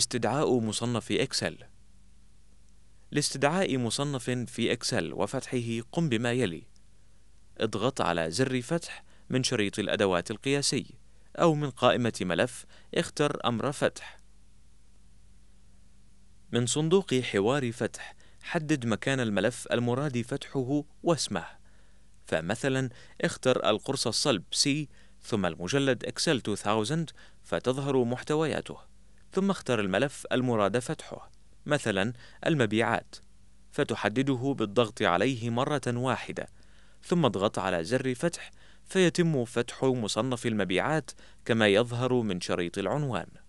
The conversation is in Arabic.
استدعاء مصنف إكسل لاستدعاء مصنف في إكسل وفتحه قم بما يلي اضغط على زر فتح من شريط الأدوات القياسي أو من قائمة ملف اختر أمر فتح من صندوق حوار فتح حدد مكان الملف المراد فتحه واسمه فمثلا اختر القرص الصلب C ثم المجلد Excel 2000 فتظهر محتوياته ثم اختر الملف المراد فتحه مثلا المبيعات فتحدده بالضغط عليه مرة واحدة ثم اضغط على زر فتح فيتم فتح مصنف المبيعات كما يظهر من شريط العنوان